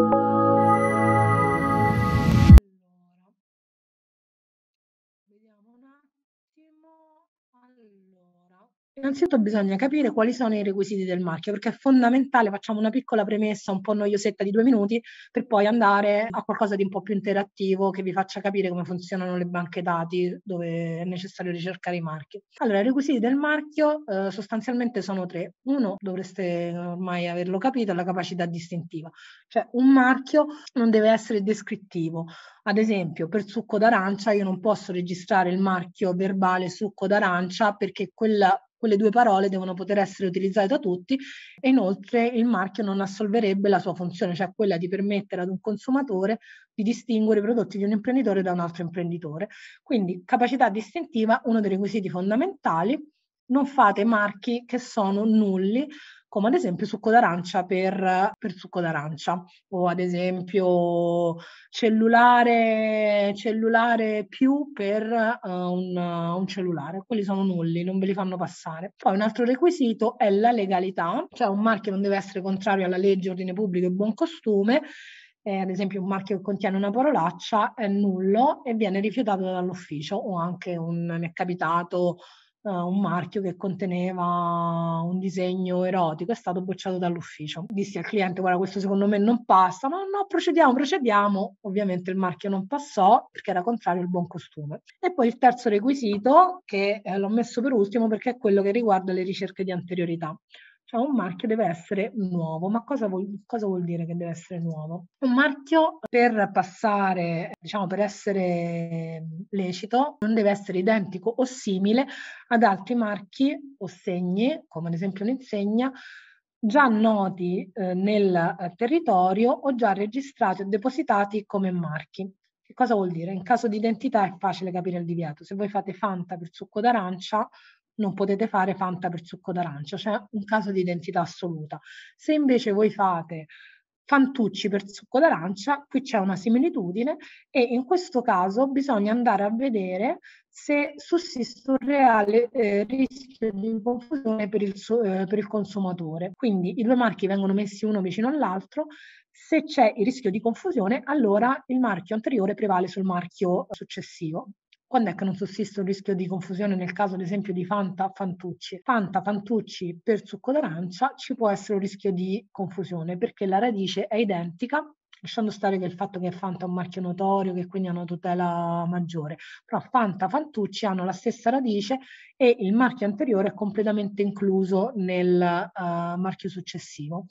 Allora, vediamo un attimo. Allora. Innanzitutto bisogna capire quali sono i requisiti del marchio, perché è fondamentale, facciamo una piccola premessa un po' noiosetta di due minuti, per poi andare a qualcosa di un po' più interattivo che vi faccia capire come funzionano le banche dati, dove è necessario ricercare i marchi. Allora, i requisiti del marchio eh, sostanzialmente sono tre. Uno, dovreste ormai averlo capito, è la capacità distintiva. Cioè, un marchio non deve essere descrittivo. Ad esempio, per succo d'arancia io non posso registrare il marchio verbale succo d'arancia perché quella quelle due parole devono poter essere utilizzate da tutti e inoltre il marchio non assolverebbe la sua funzione, cioè quella di permettere ad un consumatore di distinguere i prodotti di un imprenditore da un altro imprenditore. Quindi capacità distintiva, uno dei requisiti fondamentali, non fate marchi che sono nulli come ad esempio succo d'arancia per, per succo d'arancia o ad esempio cellulare, cellulare più per uh, un, uh, un, cellulare. Quelli sono nulli, non ve li fanno passare. Poi un altro requisito è la legalità, cioè un marchio non deve essere contrario alla legge, ordine pubblico e buon costume. Eh, ad esempio un marchio che contiene una parolaccia è nullo e viene rifiutato dall'ufficio o anche un, mi è capitato uh, un marchio che conteneva un disegno erotico, è stato bocciato dall'ufficio. Dissi al cliente, guarda, questo secondo me non passa, ma no, procediamo, procediamo. Ovviamente il marchio non passò perché era contrario al buon costume. E poi il terzo requisito, che eh, l'ho messo per ultimo perché è quello che riguarda le ricerche di anteriorità. Cioè un marchio deve essere nuovo, ma cosa vuol, cosa vuol dire che deve essere nuovo? Un marchio per passare, diciamo per essere lecito, non deve essere identico o simile ad altri marchi o segni, come ad esempio un'insegna, già noti eh, nel eh, territorio o già registrati o depositati come marchi. Che cosa vuol dire? In caso di identità è facile capire il divieto. Se voi fate Fanta per succo d'arancia, non potete fare Fanta per succo d'arancia, cioè un caso di identità assoluta. Se invece voi fate Fantucci per succo d'arancia, qui c'è una similitudine e in questo caso bisogna andare a vedere se sussiste un reale eh, rischio di confusione per il, eh, per il consumatore. Quindi i due marchi vengono messi uno vicino all'altro, se c'è il rischio di confusione allora il marchio anteriore prevale sul marchio successivo quando è che non sussiste un rischio di confusione nel caso ad esempio di Fanta Fantucci? Fanta Fantucci per succo d'arancia ci può essere un rischio di confusione perché la radice è identica lasciando stare che il fatto che Fanta è un marchio notorio, che quindi ha una tutela maggiore, però Fanta, Fantucci hanno la stessa radice e il marchio anteriore è completamente incluso nel uh, marchio successivo.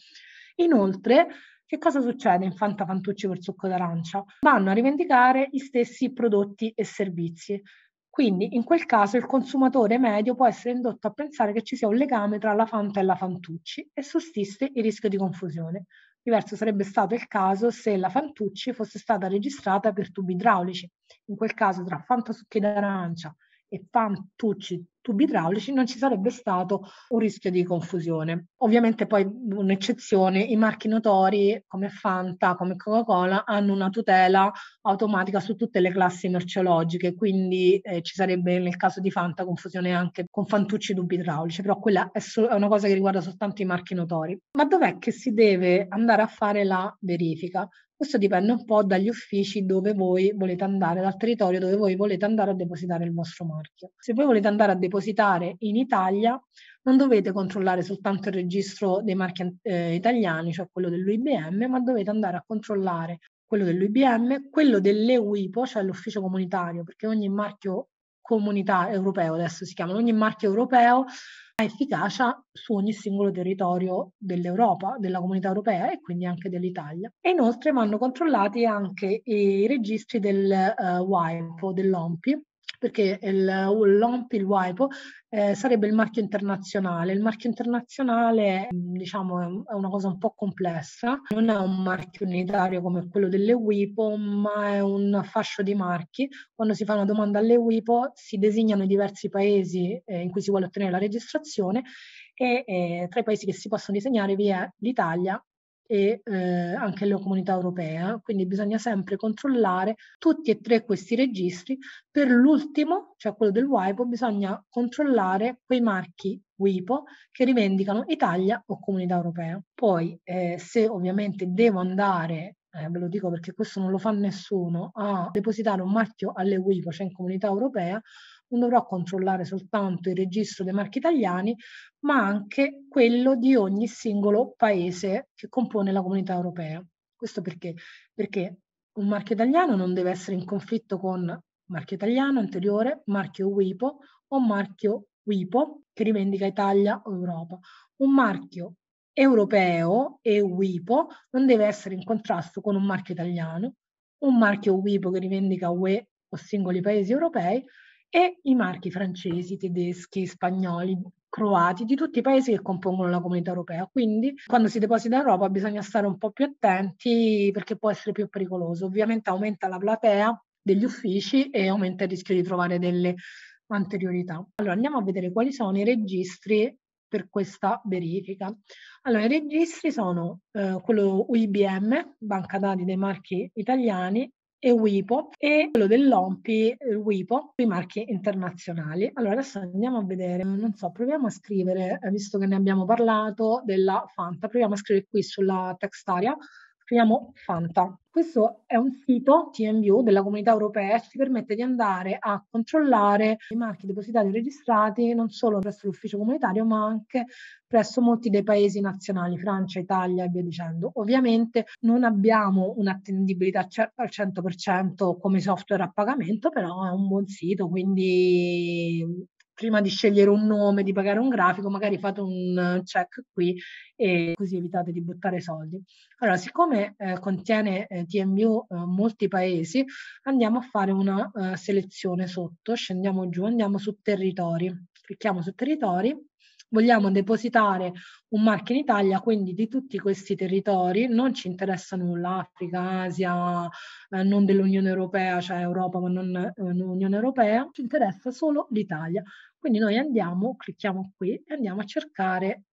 Inoltre, che cosa succede in Fanta Fantucci per succo d'arancia? Vanno a rivendicare gli stessi prodotti e servizi. Quindi in quel caso il consumatore medio può essere indotto a pensare che ci sia un legame tra la Fanta e la Fantucci e sussiste il rischio di confusione. Diverso sarebbe stato il caso se la Fantucci fosse stata registrata per tubi idraulici. In quel caso tra Fanta succhi d'arancia, e fantucci tubi idraulici non ci sarebbe stato un rischio di confusione. Ovviamente poi un'eccezione, i marchi notori come Fanta, come Coca-Cola hanno una tutela automatica su tutte le classi merceologiche, quindi eh, ci sarebbe nel caso di Fanta confusione anche con fantucci tubi idraulici, però quella è, so- è una cosa che riguarda soltanto i marchi notori. Ma dov'è che si deve andare a fare la verifica? Questo dipende un po' dagli uffici dove voi volete andare, dal territorio dove voi volete andare a depositare il vostro marchio. Se voi volete andare a depositare in Italia, non dovete controllare soltanto il registro dei marchi eh, italiani, cioè quello dell'UIBM, ma dovete andare a controllare quello dell'UIBM, quello dell'EUIPO, cioè l'ufficio comunitario, perché ogni marchio comunità europeo, adesso si chiamano, ogni marchio europeo ha efficacia su ogni singolo territorio dell'Europa, della comunità europea e quindi anche dell'Italia. E inoltre vanno controllati anche i registri del uh, WIPO, dell'OMPI, perché l'OMP, il WIPO, eh, sarebbe il marchio internazionale. Il marchio internazionale, diciamo, è una cosa un po' complessa, non è un marchio unitario come quello delle WIPO, ma è un fascio di marchi. Quando si fa una domanda alle WIPO si designano i diversi paesi eh, in cui si vuole ottenere la registrazione e eh, tra i paesi che si possono disegnare vi è l'Italia e eh, anche la comunità europea, quindi bisogna sempre controllare tutti e tre questi registri. Per l'ultimo, cioè quello del WIPO, bisogna controllare quei marchi WIPO che rivendicano Italia o comunità europea. Poi, eh, se ovviamente devo andare eh, ve lo dico perché questo non lo fa nessuno, a depositare un marchio alle WIPO, cioè in comunità europea, non dovrò controllare soltanto il registro dei marchi italiani, ma anche quello di ogni singolo paese che compone la comunità europea. Questo perché? Perché un marchio italiano non deve essere in conflitto con marchio italiano anteriore, marchio WIPO o marchio WIPO che rivendica Italia o Europa. Un marchio europeo e WIPO non deve essere in contrasto con un marchio italiano, un marchio WIPO che rivendica UE o singoli paesi europei e i marchi francesi, tedeschi, spagnoli, croati, di tutti i paesi che compongono la comunità europea. Quindi quando si deposita in Europa bisogna stare un po' più attenti perché può essere più pericoloso. Ovviamente aumenta la platea degli uffici e aumenta il rischio di trovare delle anteriorità. Allora andiamo a vedere quali sono i registri per questa verifica. Allora, i registri sono eh, quello UIBM, Banca Dati dei Marchi Italiani, e WIPO e quello dell'OMPI eh, WIPO, i marchi internazionali. Allora adesso andiamo a vedere, eh, non so, proviamo a scrivere, eh, visto che ne abbiamo parlato della Fanta, proviamo a scrivere qui sulla textaria Chiamiamo Fanta. Questo è un sito TMU della comunità europea che ci permette di andare a controllare i marchi depositati e registrati non solo presso l'ufficio comunitario ma anche presso molti dei paesi nazionali, Francia, Italia e via dicendo. Ovviamente non abbiamo un'attendibilità al 100% come software a pagamento, però è un buon sito, quindi prima di scegliere un nome, di pagare un grafico, magari fate un eh, check qui e così evitate di buttare soldi. Allora, siccome eh, contiene eh, TMU eh, molti paesi, andiamo a fare una eh, selezione sotto, scendiamo giù, andiamo su territori, clicchiamo su territori vogliamo depositare un marchio in Italia, quindi di tutti questi territori non ci interessa nulla, Africa, Asia, eh, non dell'Unione Europea, cioè Europa ma non eh, Unione Europea, ci interessa solo l'Italia. Quindi noi andiamo, clicchiamo qui e andiamo a cercare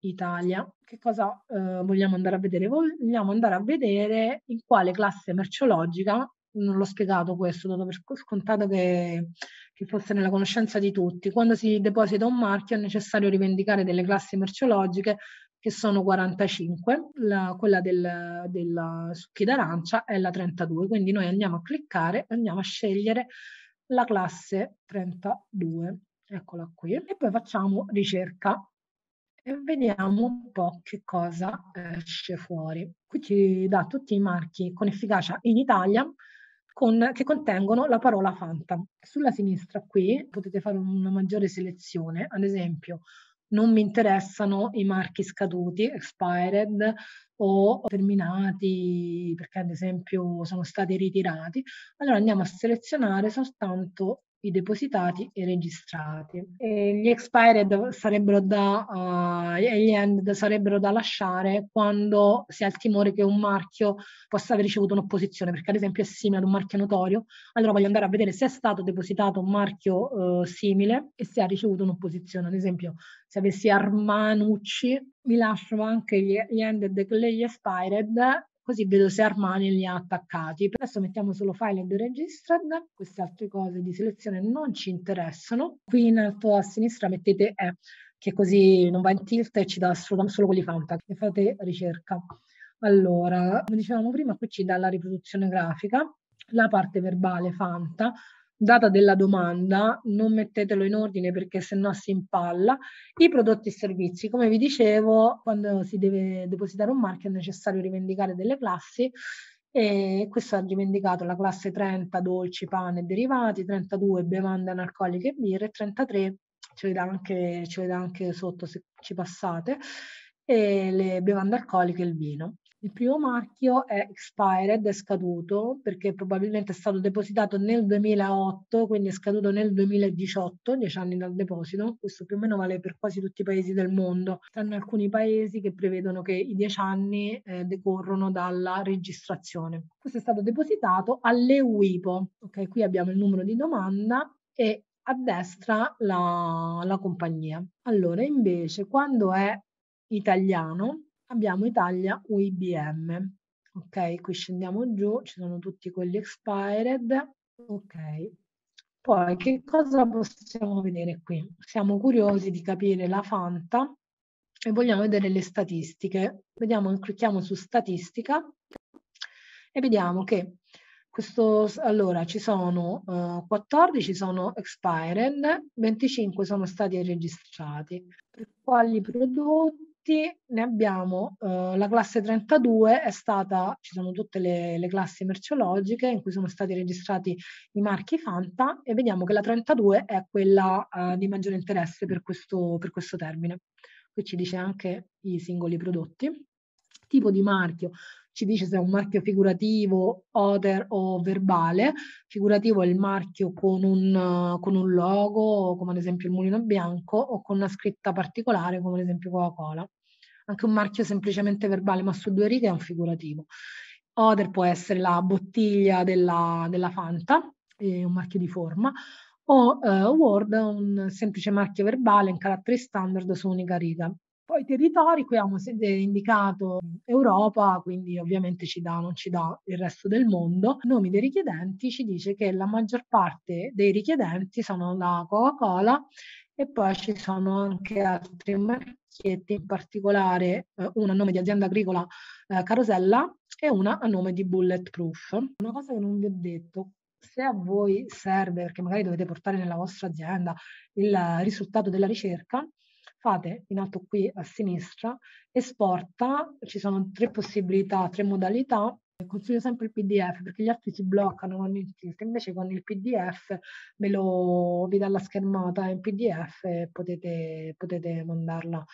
Italia. Che cosa eh, vogliamo andare a vedere? Vogliamo andare a vedere in quale classe merceologica non l'ho spiegato questo, dato per scontato che che fosse nella conoscenza di tutti. Quando si deposita un marchio è necessario rivendicare delle classi merceologiche che sono 45, la, quella del, del succhi d'arancia è la 32, quindi noi andiamo a cliccare, e andiamo a scegliere la classe 32, eccola qui, e poi facciamo ricerca e vediamo un po' che cosa esce fuori. Qui ci dà tutti i marchi con efficacia in Italia, con, che contengono la parola Fanta. Sulla sinistra qui potete fare una maggiore selezione, ad esempio non mi interessano i marchi scaduti, expired o terminati perché ad esempio sono stati ritirati, allora andiamo a selezionare soltanto i depositati e registrati. E gli expired sarebbero da, uh, gli end sarebbero da lasciare quando si ha il timore che un marchio possa aver ricevuto un'opposizione, perché ad esempio è simile ad un marchio notorio, allora voglio andare a vedere se è stato depositato un marchio uh, simile e se ha ricevuto un'opposizione. Ad esempio, se avessi Armanucci, mi lascio anche gli, gli ended e gli expired così vedo se Armani li ha attaccati. adesso mettiamo solo file and registered, queste altre cose di selezione non ci interessano. Qui in alto a sinistra mettete E, che così non va in tilt e ci dà solo, quelli fantac e fate ricerca. Allora, come dicevamo prima, qui ci dà la riproduzione grafica, la parte verbale Fanta, data della domanda, non mettetelo in ordine perché sennò si impalla. I prodotti e servizi, come vi dicevo, quando si deve depositare un marchio è necessario rivendicare delle classi e questo ha rivendicato la classe 30 dolci, pane e derivati, 32 bevande analcoliche e birre, 33 ci vedete anche, anche sotto se ci passate, e le bevande alcoliche e il vino. Il primo marchio è expired, è scaduto perché probabilmente è stato depositato nel 2008, quindi è scaduto nel 2018, dieci anni dal deposito. Questo più o meno vale per quasi tutti i paesi del mondo, tranne alcuni paesi che prevedono che i dieci anni eh, decorrono dalla registrazione. Questo è stato depositato all'EUIPO. Ok, qui abbiamo il numero di domanda e a destra la, la compagnia. Allora, invece, quando è italiano, abbiamo Italia UIBM. Ok, qui scendiamo giù, ci sono tutti quelli expired. Ok. Poi che cosa possiamo vedere qui? Siamo curiosi di capire la Fanta e vogliamo vedere le statistiche. Vediamo, clicchiamo su statistica e vediamo che questo, allora ci sono uh, eh, 14 sono expired, 25 sono stati registrati. Per quali prodotti? iscritti ne abbiamo eh, la classe 32 è stata, ci sono tutte le, le, classi merceologiche in cui sono stati registrati i marchi Fanta e vediamo che la 32 è quella eh, di maggiore interesse per questo, per questo termine. Qui ci dice anche i singoli prodotti tipo di marchio, ci dice se è un marchio figurativo, oder o verbale. Figurativo è il marchio con un, con un logo, come ad esempio il mulino bianco, o con una scritta particolare, come ad esempio Coca-Cola. Anche un marchio semplicemente verbale, ma su due righe è un figurativo. Oder può essere la bottiglia della, della Fanta, è un marchio di forma, o uh, Word, un semplice marchio verbale in caratteri standard su unica riga. Poi i territori, qui abbiamo indicato Europa, quindi ovviamente ci dà, non ci dà il resto del mondo. Nomi dei richiedenti ci dice che la maggior parte dei richiedenti sono la Coca-Cola e poi ci sono anche altri marchietti, in particolare eh, una a nome di azienda agricola eh, Carosella e una a nome di Bulletproof. Una cosa che non vi ho detto, se a voi serve, perché magari dovete portare nella vostra azienda il risultato della ricerca, fate in alto qui a sinistra, esporta, ci sono tre possibilità, tre modalità, consiglio sempre il PDF perché gli altri si bloccano, non insiste. Invece con il PDF ve lo vi dà la schermata in PDF e potete, potete mandarla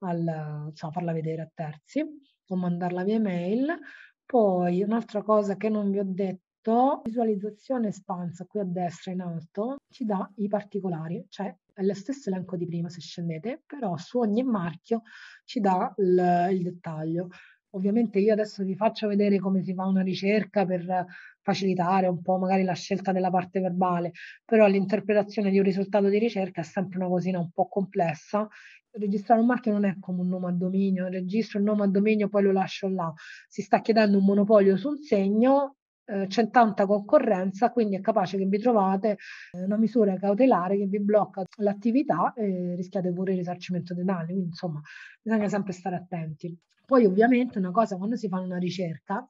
al, insomma, farla vedere a terzi o mandarla via mail. Poi un'altra cosa che non vi ho detto visualizzazione espansa qui a destra in alto ci dà i particolari, cioè è lo stesso elenco di prima se scendete, però su ogni marchio ci dà il, il dettaglio. Ovviamente io adesso vi faccio vedere come si fa una ricerca per facilitare un po' magari la scelta della parte verbale, però l'interpretazione di un risultato di ricerca è sempre una cosina un po' complessa. Registrare un marchio non è come un nome a dominio, registro il nome a dominio poi lo lascio là. Si sta chiedendo un monopolio sul segno eh, c'è tanta concorrenza, quindi è capace che vi trovate eh, una misura cautelare che vi blocca l'attività e rischiate pure il risarcimento dei danni, quindi insomma bisogna sempre stare attenti. Poi ovviamente una cosa quando si fa una ricerca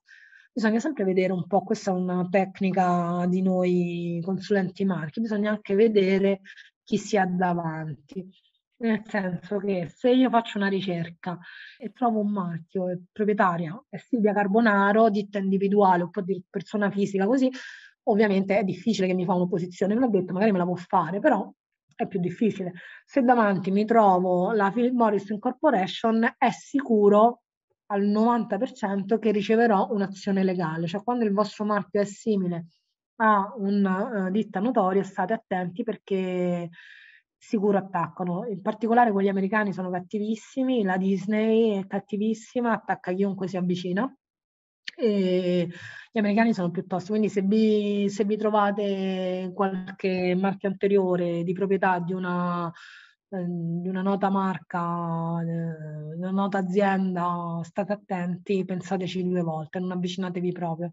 bisogna sempre vedere un po', questa è una tecnica di noi consulenti marchi, bisogna anche vedere chi si ha davanti. Nel senso che se io faccio una ricerca e trovo un marchio e proprietaria è Silvia Carbonaro, ditta individuale o persona fisica così, ovviamente è difficile che mi fa un'opposizione, non l'ho detto magari me la può fare, però è più difficile. Se davanti mi trovo la Philip Morris Incorporation è sicuro al 90% che riceverò un'azione legale, cioè quando il vostro marchio è simile a una eh, ditta notoria state attenti perché sicuro attaccano. In particolare quelli americani sono cattivissimi, la Disney è cattivissima, attacca chiunque si avvicina. E gli americani sono piuttosto, quindi se vi, se vi trovate qualche marchio anteriore di proprietà di una ehm, di una nota marca, di eh, una nota azienda, state attenti, pensateci due volte, non avvicinatevi proprio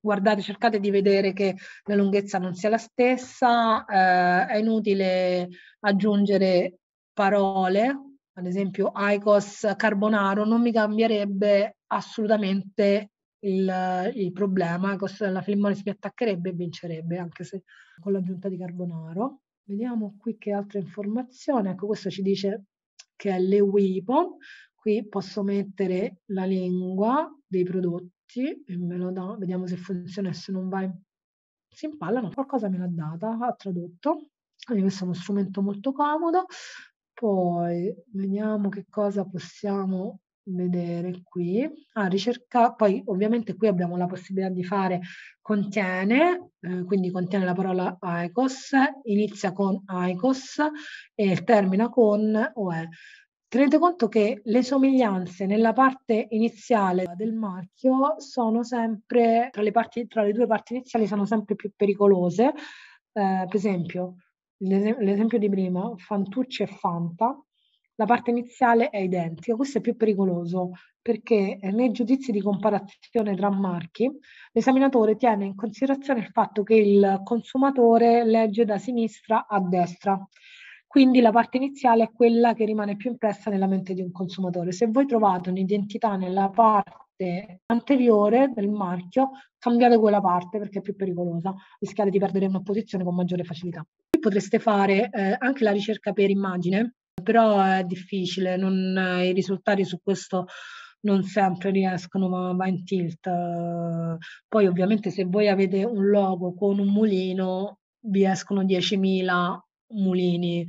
guardate, cercate di vedere che la lunghezza non sia la stessa, eh, è inutile aggiungere parole, ad esempio ICOS Carbonaro non mi cambierebbe assolutamente il, il problema, la Filmone mi attaccherebbe e vincerebbe anche se con l'aggiunta di Carbonaro. Vediamo qui che altra informazione, ecco questo ci dice che è l'EWIPO, qui posso mettere la lingua dei prodotti e me lo dà, vediamo se funziona e se non va, Si impallano, qualcosa me l'ha data, ha tradotto, quindi questo è uno strumento molto comodo. Poi vediamo che cosa possiamo vedere qui. Ah, ricerca, poi ovviamente qui abbiamo la possibilità di fare contiene, eh, quindi contiene la parola ICOS, inizia con ICOS e termina con OE. Tenete conto che le somiglianze nella parte iniziale del marchio sono sempre, tra le, parti, tra le due parti iniziali, sono sempre più pericolose. Eh, per esempio, l'esempio di prima, Fantucci e Fanta, la parte iniziale è identica. Questo è più pericoloso perché eh, nei giudizi di comparazione tra marchi l'esaminatore tiene in considerazione il fatto che il consumatore legge da sinistra a destra quindi la parte iniziale è quella che rimane più impressa nella mente di un consumatore. Se voi trovate un'identità nella parte anteriore del marchio, cambiate quella parte perché è più pericolosa, rischiate di perdere una posizione con maggiore facilità. Qui potreste fare eh, anche la ricerca per immagine, però è difficile, non, eh, i risultati su questo non sempre riescono, ma va in tilt. Poi ovviamente se voi avete un logo con un mulino vi escono 10.000 mulini.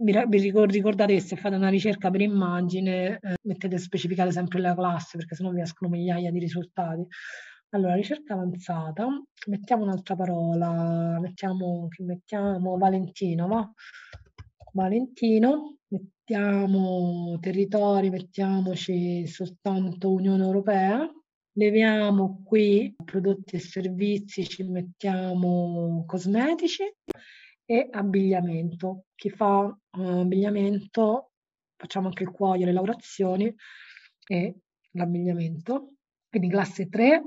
Vi ricordate che se fate una ricerca per immagine eh, mettete specificate sempre la classe perché sennò vi escono migliaia di risultati. Allora, ricerca avanzata, mettiamo un'altra parola, mettiamo, mettiamo Valentino, va? Valentino, mettiamo territori, mettiamoci soltanto Unione Europea, leviamo qui prodotti e servizi, ci mettiamo cosmetici, e abbigliamento. Chi fa uh, abbigliamento, facciamo anche il cuoio, le lavorazioni e l'abbigliamento. Quindi classe 3,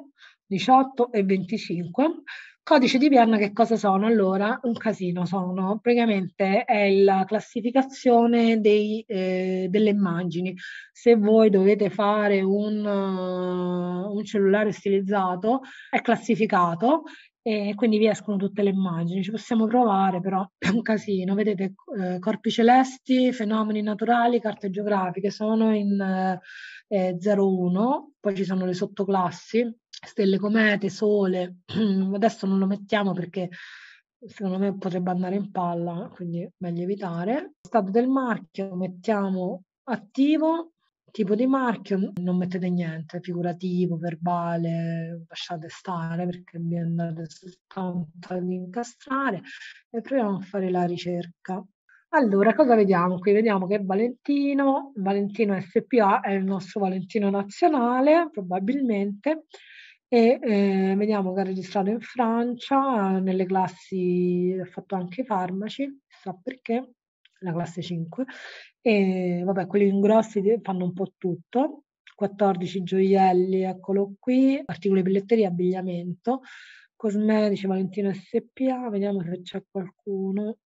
18 e 25. Codice di Vienna che cosa sono? Allora, un casino, sono praticamente è la classificazione dei, eh, delle immagini. Se voi dovete fare un, uh, un, cellulare stilizzato, è classificato e quindi vi escono tutte le immagini. Ci possiamo provare, però è un casino. Vedete eh, corpi celesti, fenomeni naturali, carte geografiche, sono in eh, 01, eh, poi ci sono le sottoclassi, stelle comete, sole. Adesso non lo mettiamo perché secondo me potrebbe andare in palla, quindi meglio evitare. Stato del marchio, mettiamo attivo, tipo di marchio, non mettete niente figurativo, verbale, lasciate stare perché vi andate soltanto ad incastrare e proviamo a fare la ricerca. Allora, cosa vediamo qui? Vediamo che Valentino, Valentino SPA è il nostro Valentino nazionale, probabilmente, e eh, vediamo che ha registrato in Francia, nelle classi, ha fatto anche i farmaci, chissà perché, la classe 5, e vabbè, quelli grossi fanno un po' tutto, 14 gioielli, eccolo qui, articoli per letteria, abbigliamento, cosmetici, Valentino SPA, vediamo se c'è qualcuno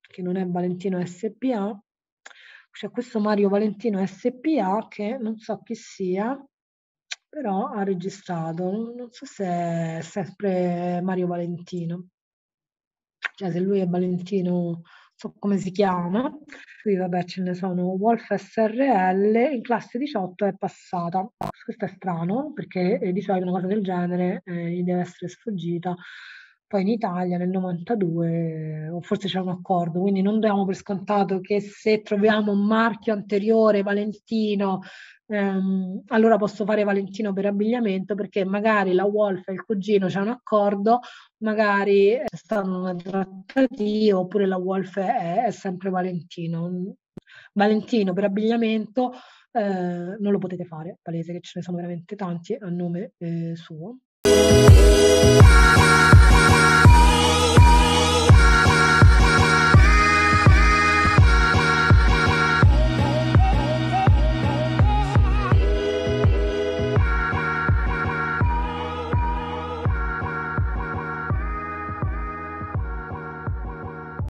che non è Valentino SPA, c'è questo Mario Valentino SPA che non so chi sia, però ha registrato, non so se è sempre Mario Valentino, cioè se lui è Valentino so come si chiama, qui vabbè ce ne sono Wolf SRL, in classe 18 è passata. Questo è strano perché eh, di una cosa del genere eh, gli deve essere sfuggita poi in Italia nel 92, o eh, forse c'è un accordo, quindi non diamo per scontato che se troviamo un marchio anteriore, Valentino, ehm, allora posso fare Valentino per abbigliamento perché magari la Wolf e il cugino c'è un accordo, magari è eh, stata una trattativa oppure la Wolf è, è sempre Valentino. Valentino per abbigliamento eh, non lo potete fare, palese che ce ne sono veramente tanti a nome eh, suo.